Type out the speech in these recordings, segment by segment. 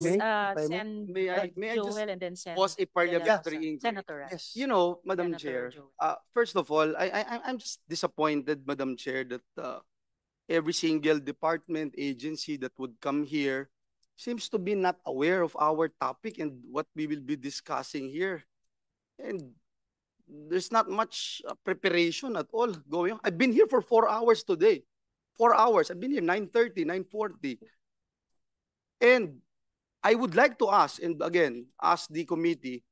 May, uh, uh, may I, may Joel I just and then Sen- pause a parliamentary yeah, Senator Yes. You know, Madam Senator Chair, uh, first of all, I, I, I'm just disappointed, Madam Chair, that uh, every single department, agency that would come here seems to be not aware of our topic and what we will be discussing here. And there's not much uh, preparation at all going on. I've been here for four hours today. Four hours. I've been here 9.30, 9.40. And I would like to ask, and again, ask the committee,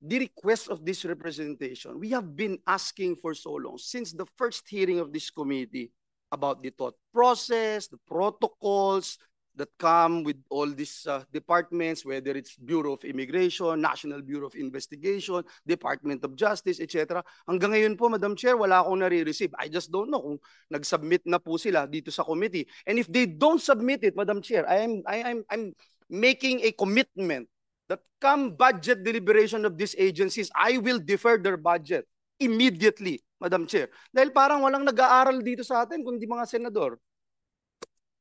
the request of this representation, we have been asking for so long, since the first hearing of this committee, about the thought process, the protocols, that come with all these uh, departments, whether it's Bureau of Immigration, National Bureau of Investigation, Department of Justice, etc. Hanggang ngayon po, Madam Chair, wala akong nare-receive. I just don't know kung nag-submit na po sila dito sa committee. And if they don't submit it, Madam Chair, I am, I, I'm, I'm making a commitment that come budget deliberation of these agencies, I will defer their budget immediately, Madam Chair. Dahil parang walang nag-aaral dito sa atin, kundi mga senador.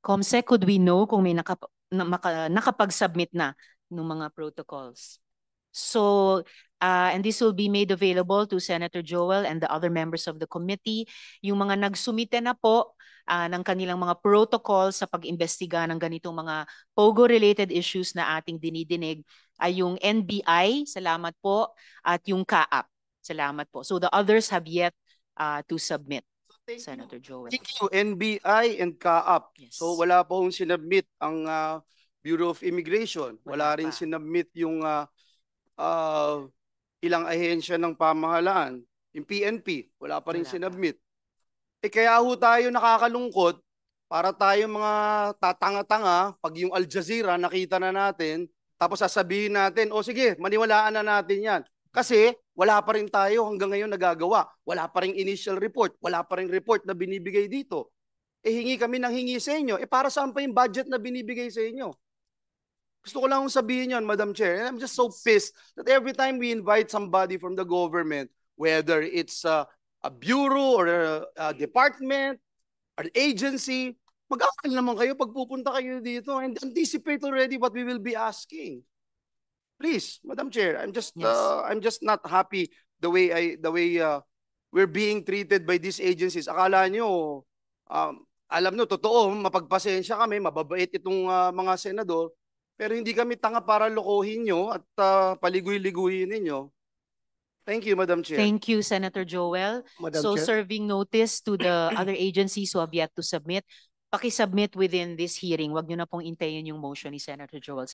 COMSEC, could we know kung may nakap na, maka, nakapag-submit na ng mga protocols? So, uh, and this will be made available to Senator Joel and the other members of the committee. Yung mga nagsumite na po uh, ng kanilang mga protocol sa pag-imbestiga ng ganitong mga POGO-related issues na ating dinidinig ay yung NBI, salamat po, at yung CAAP, salamat po. So the others have yet uh, to submit. Thank Senator you. Joel. Thank you, NBI and CAAP. Yes. So wala pa hong sinubmit ang uh, Bureau of Immigration. Wala, wala rin pa. sinubmit yung uh, uh, ilang ahensya ng pamahalaan. Yung PNP, wala pa rin wala sinubmit. Pa. Eh kaya ho tayo nakakalungkot para tayo mga tatanga-tanga pag yung Al Jazeera nakita na natin tapos sasabihin natin, o oh, sige, maniwalaan na natin yan. Kasi wala pa rin tayo hanggang ngayon nagagawa. Wala pa rin initial report. Wala pa rin report na binibigay dito. Eh hingi kami ng hingi sa inyo. Eh para saan pa yung budget na binibigay sa inyo? Gusto ko lang sabihin yon, Madam Chair. And I'm just so pissed that every time we invite somebody from the government, whether it's uh, a bureau or a, a department or an agency, mag-aaral naman kayo pag pupunta kayo dito and anticipate already what we will be asking please, Madam Chair, I'm just yes. uh, I'm just not happy the way I the way uh, we're being treated by these agencies. Akala nyo um, alam nyo totoo mapagpasensya kami, mababait itong uh, mga senador, pero hindi kami tanga para lokohin nyo at uh, paliguy-liguyin ninyo. Thank you, Madam Chair. Thank you, Senator Joel. Madam so Chair? serving notice to the other agencies who have yet to submit, paki-submit within this hearing. Wag niyo na pong intayin yung motion ni Senator Joel.